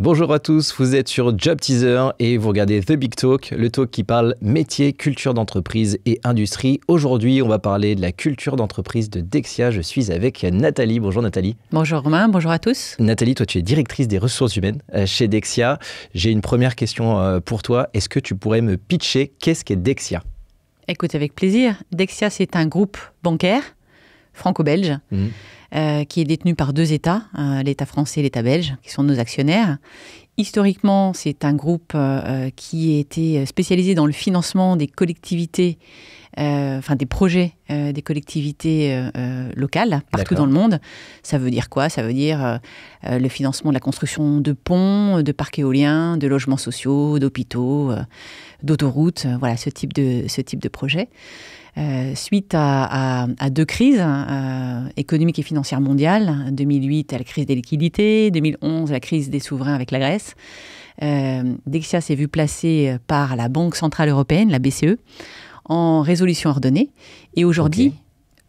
Bonjour à tous, vous êtes sur Job Teaser et vous regardez The Big Talk, le talk qui parle métier, culture d'entreprise et industrie. Aujourd'hui, on va parler de la culture d'entreprise de Dexia. Je suis avec Nathalie. Bonjour Nathalie. Bonjour Romain, bonjour à tous. Nathalie, toi tu es directrice des ressources humaines euh, chez Dexia. J'ai une première question euh, pour toi. Est-ce que tu pourrais me pitcher qu'est-ce qu'est Dexia Écoute, avec plaisir. Dexia, c'est un groupe bancaire franco-belge, mhm. euh, qui est détenu par deux États, euh, l'État français et l'État belge, qui sont nos actionnaires. Historiquement, c'est un groupe euh, qui était spécialisé dans le financement des collectivités, enfin des projets des collectivités locales partout dans le monde. Ça veut dire quoi Ça veut dire le financement de la construction de ponts, de parcs éoliens, de logements sociaux, d'hôpitaux, d'autoroutes, voilà ce type de, ce type de projet. Euh, suite à, deux crises euh, économiques et financières mondiales. 2008, à la crise des liquidités, 2011, la crise des souverains avec la Grèce. Euh, Dexia s'est vue placée par la Banque Centrale Européenne, la BCE, en résolution ordonnée. Et aujourd'hui,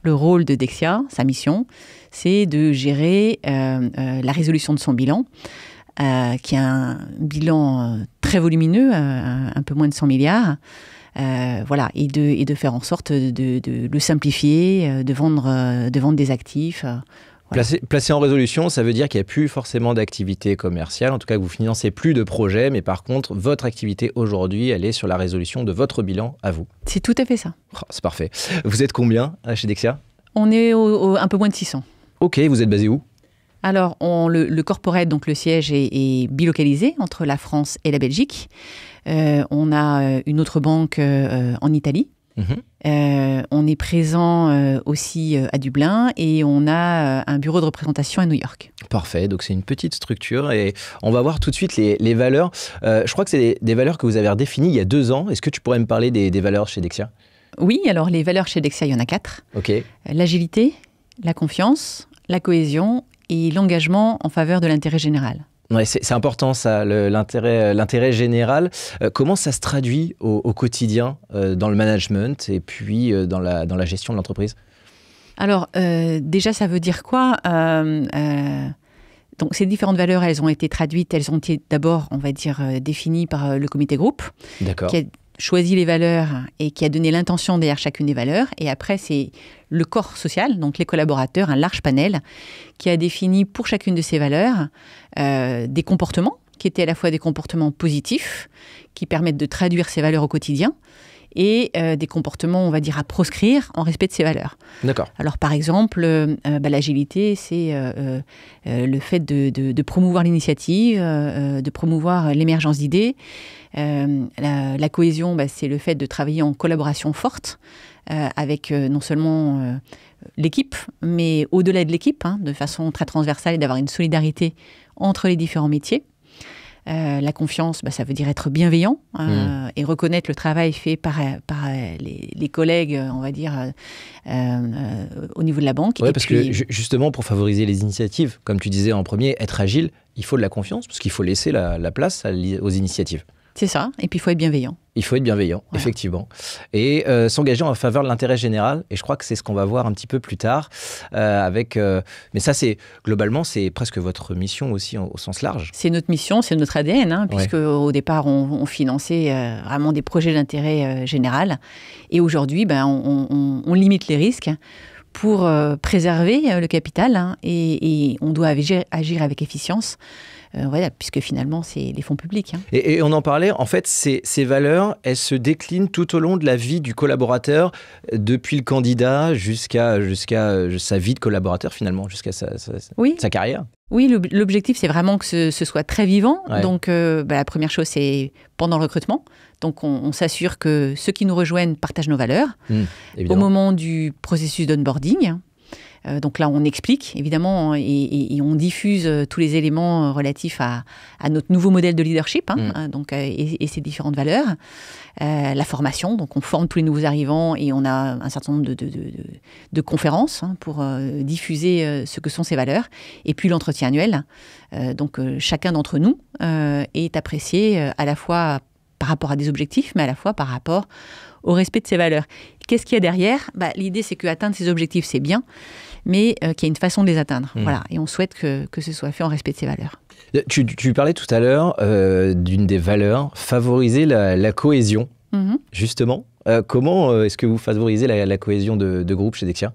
le rôle de Dexia, sa mission, c'est de gérer la résolution de son bilan. qui a un bilan très volumineux, un peu moins de 100 milliards, euh, voilà, et de, faire en sorte de, le simplifier, euh, euh, de vendre, des actifs. Placer Placé, en résolution, ça veut dire qu'il n'y a plus forcément d'activité commerciale, en tout cas que vous financez plus de projets, mais par contre, votre activité aujourd'hui, elle est sur la résolution de votre bilan à vous. C'est tout à fait ça. Oh, c'est parfait. Vous êtes combien chez Dexia On est un peu moins de 600. Ok, vous êtes basé où alors, le, le corporate, donc le siège, est, bilocalisé entre la France et la Belgique. Euh, on a euh, une autre banque euh, en Italie. Mhm. on est présent aussi à Dublin et on a un bureau de représentation à New York. Parfait, donc c'est une petite structure et on va voir tout de suite les, valeurs. je crois que c'est des, valeurs que vous avez redéfinies il y a deux ans. Est-ce que tu pourrais me parler des, valeurs chez Dexia Oui, alors les valeurs chez Dexia, il y en a quatre. L'agilité, la confiance, la cohésion et l'engagement en faveur de l'intérêt général c'est important ça, euh, l'intérêt général. Euh, comment ça se traduit au, quotidien euh, dans le management et puis dans, la, dans la gestion de l'entreprise Alors déjà, ça veut dire quoi donc ces différentes valeurs, elles ont été traduites, elles ont été d'abord, on va dire, définies par le comité groupe, D'accord choisi les valeurs et qui a donné l'intention derrière chacune des valeurs. Et après, c'est le corps social, donc les collaborateurs, un large panel, qui a défini pour chacune de ces valeurs euh, des comportements, qui étaient à la fois des comportements positifs, qui permettent de traduire ces valeurs au quotidien, et euh, des comportements, on va dire, à proscrire en respect de ces valeurs. D'accord. Alors, par exemple, euh, euh, bah, l'agilité, c'est le fait de, promouvoir l'initiative, de promouvoir l'émergence d'idées. La, cohésion, bah, c'est le fait de travailler en collaboration forte avec non seulement l'équipe, mais au-delà de l'équipe, hein, de façon très transversale, et d'avoir une solidarité entre les différents métiers. Euh, la confiance, bah, ça veut dire être bienveillant hein, mm. et reconnaître le travail fait par, euh, les, collègues, euh, on va dire, au niveau de la banque. Oui, parce que justement, pour favoriser les initiatives, comme tu disais en premier, être agile, il faut de la confiance, parce qu'il faut laisser la, place aux initiatives. C'est ça. Et puis il faut être bienveillant. Il faut être bienveillant, effectivement. Et euh, s'engager en faveur de l'intérêt général. Et je crois que c'est ce qu'on va voir un petit peu plus tard. Euh, avec, euh, mais ça, c'est globalement, c'est presque votre mission aussi au sens large. C'est notre mission, c'est notre ADN, hein, puisque au départ, on, finançait vraiment des projets d'intérêt général. Et aujourd'hui, ben, on, limite les risques pour préserver le capital hein, et, on doit agir, agir avec efficience euh, voilà, puisque finalement, c'est les fonds publics. Hein. Et, on en parlait, en fait, ces, valeurs, elles se déclinent tout au long de la vie du collaborateur, depuis le candidat jusqu'à jusqu'à sa vie de collaborateur finalement, jusqu'à sa, carrière. Oui, l'objectif, c'est vraiment que ce, soit très vivant. Donc, euh, bah, la première chose, c'est pendant le recrutement. Donc, on, s'assure que ceux qui nous rejoignent partagent nos valeurs. Mmh, au moment du processus d'onboarding, euh, donc là, on explique, évidemment, hein, et, on diffuse euh, tous les éléments euh, relatifs à, notre nouveau modèle de leadership hein, mm. hein, donc, et, ses différentes valeurs. la formation, donc on forme tous les nouveaux arrivants et on a un certain nombre de, conférences pour diffuser ce que sont ces valeurs. Et puis l'entretien annuel. donc chacun d'entre nous est apprécié à la fois par rapport à des objectifs, mais à la fois par rapport au respect de ces valeurs. Qu'est-ce qu'il y a derrière bah, L'idée, c'est que atteindre ces objectifs, c'est bien, mais euh, qu'il y a une façon de les atteindre. Hmm. Voilà. Et on souhaite que, que ce soit fait en respect de ces valeurs. Euh, tu, parlais tout à l'heure euh, d'une des valeurs, favoriser la, la cohésion, mhm. justement. comment est-ce que vous favorisez la, la cohésion de, de, groupe chez Dexia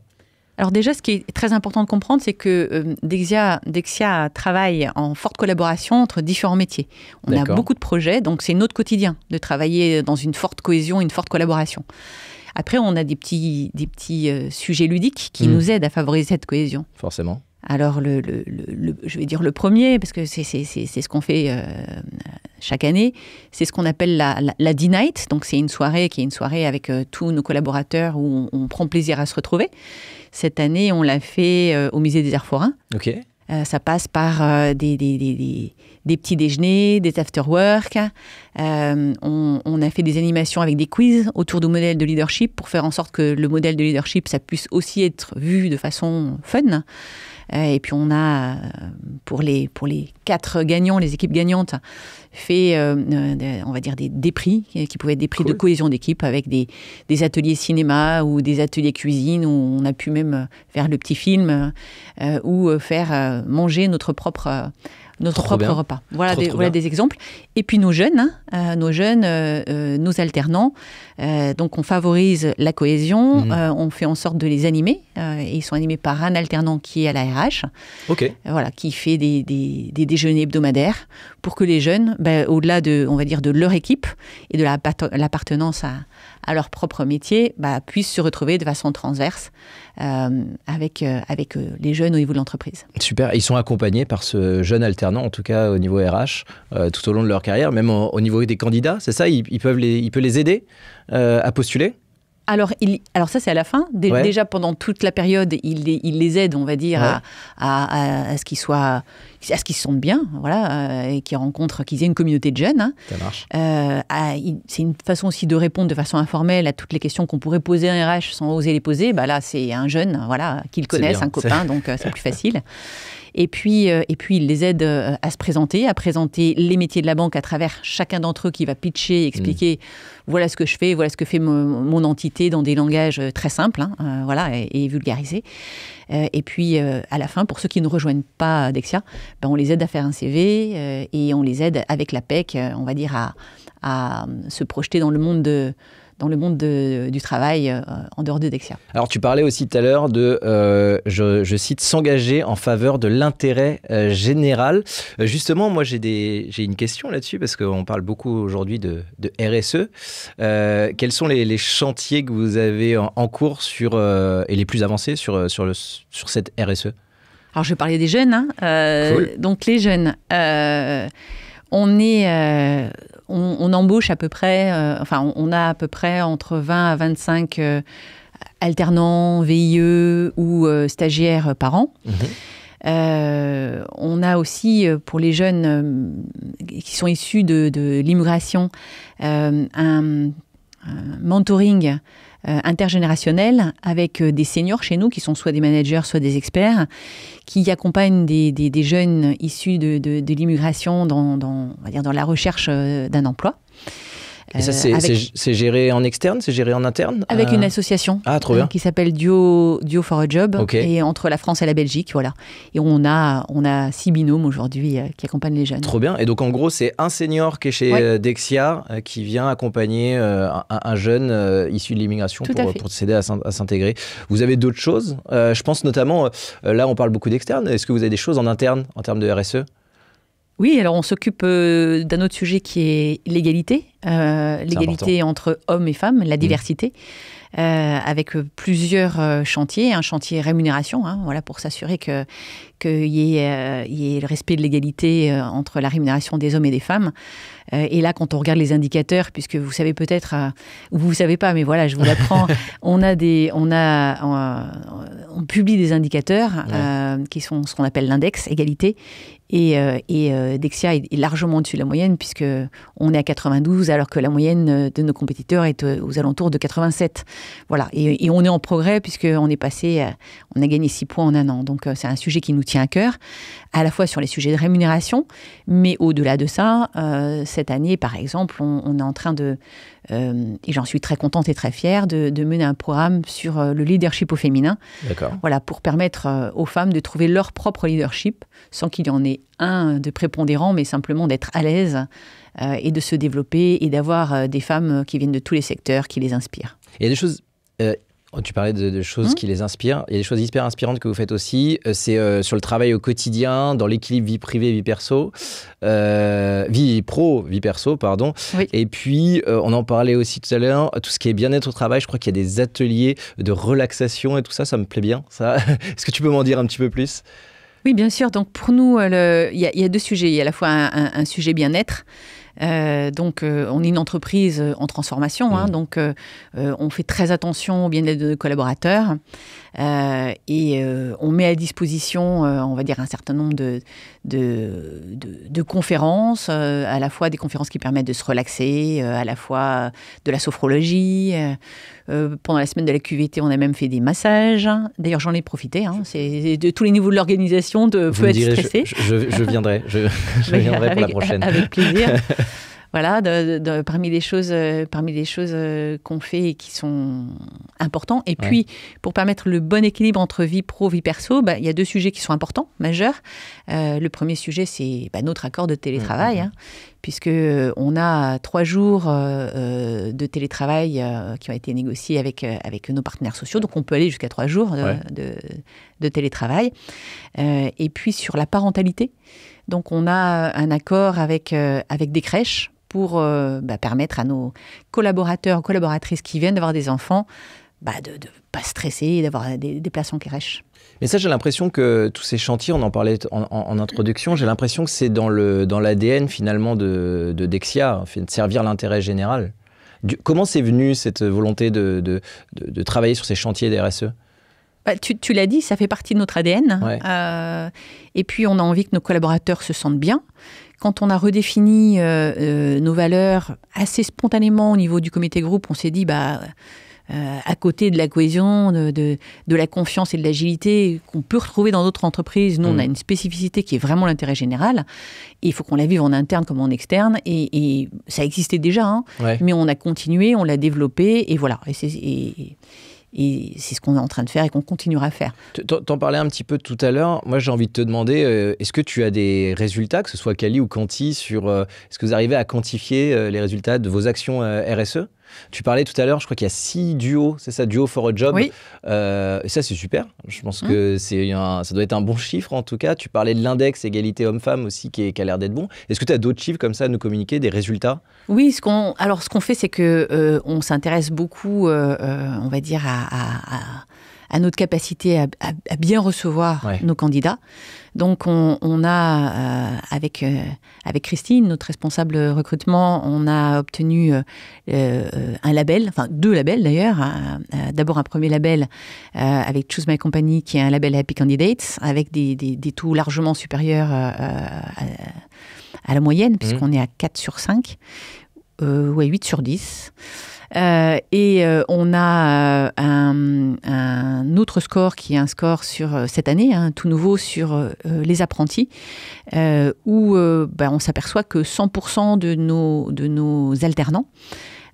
alors déjà, ce qui est très important de comprendre, c'est que Dexia, Dexia, travaille en forte collaboration entre différents métiers. On a beaucoup de projets, donc c'est notre quotidien de travailler dans une forte cohésion, une forte collaboration. Après, on a des petits, des petits euh, sujets ludiques qui mm. nous aident à favoriser cette cohésion. Forcément. Alors, le, le, le, je vais dire le premier, parce que c'est ce qu'on fait euh, chaque année, c'est ce qu'on appelle la, la, D-Night. Donc, c'est une soirée qui est une soirée avec euh, tous nos collaborateurs où on, prend plaisir à se retrouver. Cette année, on l'a fait au Musée des airs Forains. OK. ça passe par des, des, des des petits déjeuners, des after-work. Euh, on, a fait des animations avec des quiz autour du modèle de leadership pour faire en sorte que le modèle de leadership, ça puisse aussi être vu de façon fun. Euh, et puis on a, euh, pour les, pour les quatre gagnants, les équipes gagnantes, fait, on va dire, des, des, prix, qui pouvaient être des prix de cohésion d'équipe, avec des, ateliers cinéma ou des ateliers cuisine, où on a pu même faire le petit film, ou faire manger notre propre notre propre repas. Voilà, des, exemples. Et puis nos jeunes, hein, euh, nos jeunes, euh, euh, nos alternants. donc on favorise la cohésion, mhm. on fait en sorte de les animer. et ils sont animés par un alternant qui est à la RH, Ok. voilà, qui fait des, des, déjeuners hebdomadaires pour que les jeunes, ben, au-delà de, on va dire, de leur équipe et de l'appartenance à, à leur propre métier bah, puissent se retrouver de façon transverse euh, avec, euh, avec euh, les jeunes au niveau de l'entreprise. Super. Ils sont accompagnés par ce jeune alternant, en tout cas au niveau RH, tout au long de leur carrière, même au, niveau des candidats, c'est ça ils, peuvent ils peuvent les aider à postuler alors, alors ça, c'est à la fin. Déjà, pendant toute la période, il les, aide, on va dire, à, ce qu'ils soient, à ce qu'ils se sentent bien, voilà, euh, et qu'ils rencontrent, qu'ils aient une communauté de jeunes. Hein. Ça marche. Euh, c'est une façon aussi de répondre de façon informelle à toutes les questions qu'on pourrait poser à un RH sans oser les poser. Bah là, c'est un jeune, voilà, qu'ils connaissent, un copain, donc euh, c'est plus facile. Et puis, euh, et puis, il les aide euh, à se présenter, à présenter les métiers de la banque à travers chacun d'entre eux qui va pitcher, expliquer mmh. voilà ce que je fais, voilà ce que fait mon, entité dans des langages euh, très simples, hein, voilà, et, vulgarisés. et puis, à la fin, pour ceux qui ne rejoignent pas Dexia, ben, on les aide à faire un CV et on les aide avec la PEC, on va dire, à, à se projeter dans le monde de dans le monde du travail euh, en dehors de Dexia. Alors tu parlais aussi tout à l'heure de, euh, je, cite, s'engager en faveur de l'intérêt euh, général. justement, moi j'ai une question là-dessus parce qu'on parle beaucoup aujourd'hui de, RSE. E. quels sont les, chantiers que vous avez en, cours sur, et les plus avancés sur, sur, le, sur cette RSE alors, je vais parler des jeunes. Hein. Donc, les jeunes on est, euh, on, embauche à peu près, euh, enfin, on, a à peu près entre 20 à 25 euh, alternants, VIE ou stagiaires par an. Mhm. on a aussi pour les jeunes qui sont issus de, l'immigration un, mentoring euh, intergénérationnel avec euh, des seniors chez nous qui sont soit des managers, soit des experts, qui accompagnent des, jeunes issus de, l'immigration dans, dans la recherche euh, d'un emploi. Et ça, euh, c'est géré en externe, c'est géré en interne Avec une euh association ah, trop bien. Euh, qui s'appelle Duo, Duo for a Job, et entre la France et la Belgique, voilà. Et on a, on a six binômes aujourd'hui qui accompagnent les jeunes. Trop bien. Et donc, en gros, c'est un senior qui est chez Dexia qui vient accompagner un, jeune issu de l'immigration pour, pour s'aider à s'intégrer. Vous avez d'autres choses Je pense notamment, là, on parle beaucoup d'externe. Est-ce que vous avez des choses en interne, en termes de RSE oui, alors on s'occupe euh, d'un autre sujet qui est l'égalité, euh, l'égalité entre hommes et femmes, la mmh. diversité, euh, avec plusieurs chantiers, un chantier rémunération, hein, voilà, pour s'assurer que qu'il y, ait le respect de l'égalité entre la rémunération des hommes et des femmes. et là, quand on regarde les indicateurs, puisque vous savez peut-être, ou vous ne savez pas, mais voilà, je vous l'apprends, on a des, on a, on, publie des indicateurs qui sont ce qu'on appelle l'index égalité, et, euh, euh, Dexia est, largement au-dessus de la moyenne, puisque on est à 92, alors que la moyenne euh, de nos compétiteurs est aux alentours de 87. Voilà. Et, on est en progrès, puisqu'on est passé, on a gagné 6 points en un an. Donc, c'est un sujet qui nous tient à cœur, à la fois sur les sujets de rémunération, mais au-delà de ça, cette année, par exemple, on est en train de, euh, et j'en suis très contente et très fière de, mener un programme sur euh, le leadership au féminin. Voilà, pour permettre euh, aux femmes de trouver leur propre leadership sans qu'il y en ait un de prépondérant, mais simplement d'être à l'aise et de se développer et d'avoir des femmes qui viennent de tous les secteurs qui les inspirent. Il y a des choses Oh, tu parlais de, choses hmm qui les inspirent. Il y a des choses hyper inspirantes que vous faites aussi. Euh, c'est euh, sur le travail au quotidien, dans l'équilibre vie privée, vie perso, euh, vie pro, vie perso, pardon. Et puis, on en parlait aussi tout à l'heure, tout ce qui est bien-être au travail. Je crois qu'il y a des ateliers de relaxation et tout ça. Ça me plaît bien, ça. Est-ce que tu peux m'en dire un petit peu plus Oui, bien sûr. Donc, pour nous, il y, a deux sujets. Il y a à la fois un sujet bien-être euh, donc, euh, on est une entreprise euh, en transformation, hein, mmh. donc on fait très attention au bien-être de collaborateurs. Euh, et euh, on met à disposition, euh, on va dire, un certain nombre de, de, de, conférences, à la fois des conférences qui permettent de se relaxer, à la fois de la sophrologie. pendant la semaine de la QVT, on a même fait des massages. D'ailleurs, j'en ai profité. Hein. C'est de tous les niveaux de l'organisation de peut être Je, viendrai. Je, viendrai pour la prochaine. Avec plaisir. Voilà, parmi les choses, euh, parmi les choses euh, qu'on fait et qui sont importantes. Et puis, pour permettre le bon équilibre entre vie pro, vie perso, bah, il y a deux sujets qui sont importants, majeurs. Euh, le premier sujet, c'est bah, notre accord de télétravail. puisqu'on hein, puisque on a trois jours de télétravail qui ont été négociés avec, avec nos partenaires sociaux. Donc on peut aller jusqu'à trois jours de, de télétravail. et puis sur la parentalité, donc on a un accord avec, avec des crèches pour euh, bah, permettre à nos collaborateurs, collaboratrices qui viennent d'avoir des enfants, bah, de ne pas stresser et d'avoir des, places en crèche. Mais ça, j'ai l'impression que tous ces chantiers, on en parlait en, introduction, j'ai l'impression que c'est dans l'ADN dans finalement de, Dexia, de servir l'intérêt général. comment c'est venu cette volonté de, de, travailler sur ces chantiers d'RSE bah, tu, l'as dit, ça fait partie de notre ADN. Euh, et puis, on a envie que nos collaborateurs se sentent bien. Quand on a redéfini euh, euh, nos valeurs assez spontanément au niveau du comité groupe, on s'est dit, bah, euh, à côté de la cohésion, de, la confiance et de l'agilité qu'on peut retrouver dans d'autres entreprises. Nous, on a mmh. une spécificité qui est vraiment l'intérêt général. Et il faut qu'on la vive en interne comme en externe. Et, ça existait déjà, hein. mais on a continué, on l'a développé. Et voilà. Et c'est ce qu'on est en train de faire et qu'on continuera à faire. T'en parlais un petit peu tout à l'heure. Moi, j'ai envie de te demander, euh, est-ce que tu as des résultats, que ce soit Kali ou quanti, sur euh, est-ce que vous arrivez à quantifier euh, les résultats de vos actions RSE tu parlais tout à l'heure, je crois qu'il y a six duos, c'est ça, duo for a job. Euh, ça, c'est super. Je pense mmh. que c'est ça doit être un bon chiffre en tout cas. Tu parlais de l'index égalité homme-femme aussi qui, a l'air d'être bon. Est-ce que tu as d'autres chiffres comme ça à nous communiquer, des résultats Oui, ce qu'on alors ce qu'on fait, c'est que euh, on s'intéresse beaucoup, euh, on va dire à à notre capacité à, bien recevoir nos candidats. Donc on, a, euh, avec, euh, avec Christine, notre responsable recrutement, on a obtenu euh, un label, enfin deux labels d'ailleurs. Hein, d'abord un premier label avec Choose My Company, qui est un label Happy Candidates, avec des, des, taux largement supérieurs à, la moyenne, mmh. puisqu'on est à 4 sur 5, ou à 8 sur 10. Euh, et euh, on a euh, un, autre score qui est un score sur cette année, hein, tout nouveau sur les apprentis, où ben, on s'aperçoit que 100% de nos, de nos alternants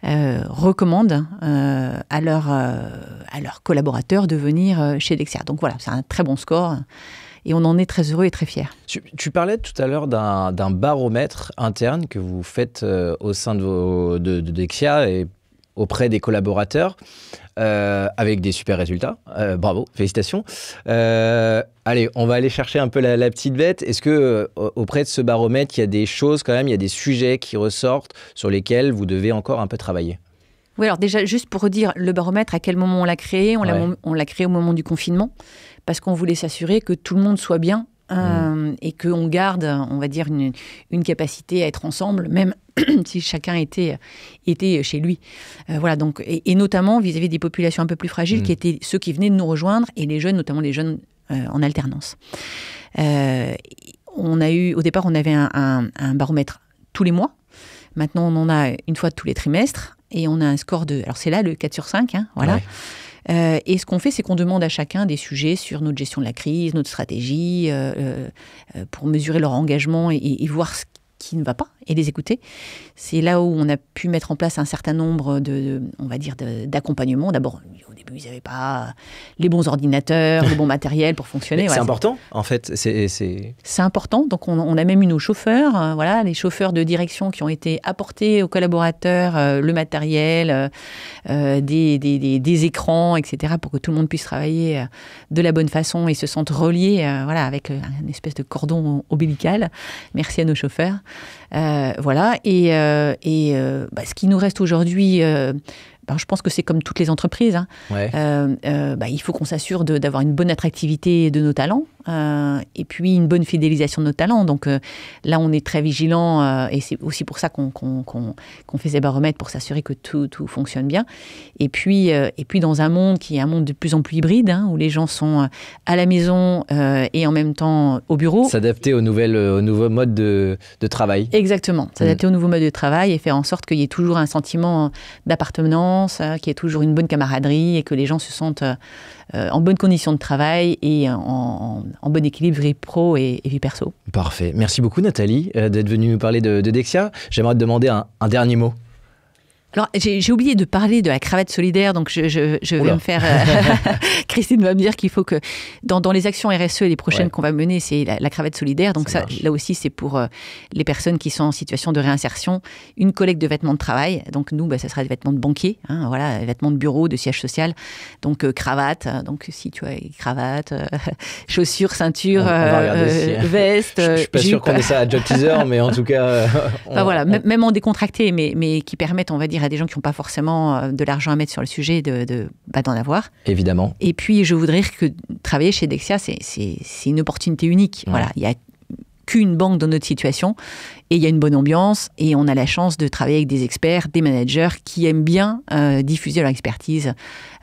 recommandent à, leur, à leurs collaborateurs de venir chez Dexia. Donc voilà, c'est un très bon score. Et on en est très heureux et très fiers. Tu, parlais tout à l'heure d'un baromètre interne que vous faites au sein de, de, de Dexia auprès des collaborateurs euh, avec des super résultats. Euh, bravo, félicitations. Euh, allez, on va aller chercher un peu la, petite bête. Est-ce que auprès de ce baromètre, il y a des choses quand même, il y a des sujets qui ressortent sur lesquels vous devez encore un peu travailler oui, alors déjà, juste pour redire, le baromètre, à quel moment on l'a créé on l'a créé au moment du confinement, parce qu'on voulait s'assurer que tout le monde soit bien euh, et qu'on garde, on va dire, une, capacité à être ensemble, même si chacun était, était chez lui. Euh, voilà, donc, et, notamment vis-à-vis des populations un peu plus fragiles, mm. qui étaient ceux qui venaient de nous rejoindre, et les jeunes, notamment les jeunes euh, en alternance. on a eu, au départ, on avait un, baromètre tous les mois. Maintenant, on en a une fois tous les trimestres et on a un score de. Alors, c'est là le 4 sur 5, hein, voilà. Euh, et ce qu'on fait, c'est qu'on demande à chacun des sujets sur notre gestion de la crise, notre stratégie, euh, euh, pour mesurer leur engagement et, voir ce qui ne va pas et les écouter. C'est là où on a pu mettre en place un certain nombre de, on va dire, d'accompagnements. D'abord, au début, ils n'avaient pas les bons ordinateurs, le bon matériel pour fonctionner. c'est important, en fait. C'est important. Donc, on, a même eu nos chauffeurs, euh, voilà, les chauffeurs de direction qui ont été apportés aux collaborateurs euh, le matériel, euh, des, des, écrans, etc., pour que tout le monde puisse travailler de la bonne façon et se sente relié, voilà, avec une espèce de cordon ombilical. Merci à nos chauffeurs. Euh, voilà. Et, euh, et euh, bah, ce qui nous reste aujourd'hui je pense que c'est comme toutes les entreprises. Hein. Euh, euh, bah, il faut qu'on s'assure d'avoir une bonne attractivité de nos talents euh, et puis une bonne fidélisation de nos talents. Donc là, on est très vigilant et c'est aussi pour ça qu'on fait ces baromètres pour s'assurer que tout, fonctionne bien. Et puis, et puis dans un monde qui est un monde de plus en plus hybride, hein, où les gens sont à la maison et en même temps au bureau. S'adapter aux, nouvelles, aux nouveaux modes de, travail. Exactement, s'adapter mm. au nouveau mode de travail et faire en sorte qu'il y ait toujours un sentiment d'appartenance qui hein, est qu'il toujours une bonne camaraderie et que les gens se sentent euh, euh, en bonne condition de travail et en, bon équilibre vie pro et, vie perso. Parfait. Merci beaucoup Nathalie euh, d'être venue nous parler de, Dexia. J'aimerais te demander un dernier mot. Alors, j'ai oublié de parler de la cravate solidaire, donc je, vais me faire. Euh, Christine va me dire qu'il faut que dans, les actions RSE et les prochaines qu'on va mener, c'est la, cravate solidaire. Donc, ça, là aussi, c'est pour euh, les personnes qui sont en situation de réinsertion, une collecte de vêtements de travail. Donc, nous, bah, ça sera des vêtements de banquier, hein, voilà, des vêtements de bureau, de siège social. Donc, euh, cravate. Hein. Donc, si tu as cravate, chaussures, ceinture, hein. veste. Je, ne suis pas sûr qu'on ait ça à job teaser, mais en tout cas. voilà, même en décontracté, mais, mais qui permettent, on va dire, y à des gens qui n'ont pas forcément euh, de l'argent à mettre sur le sujet bah, d'en de, avoir. Évidemment. Et puis, je voudrais dire que travailler chez Dexia, c'est une opportunité unique. Voilà, il y a qu'une banque dans notre situation et il y a une bonne ambiance et on a la chance de travailler avec des experts, des managers qui aiment bien euh, diffuser leur expertise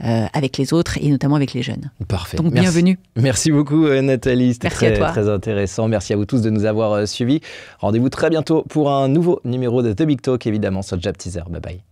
euh, avec les autres et notamment avec les jeunes. Parfait. Donc bienvenue. Merci beaucoup Nathalie, c'était très, très, intéressant. Merci à vous tous de nous avoir suivis. Rendez-vous très bientôt pour un nouveau numéro de The Big Talk évidemment sur Job Teaser. Bye bye.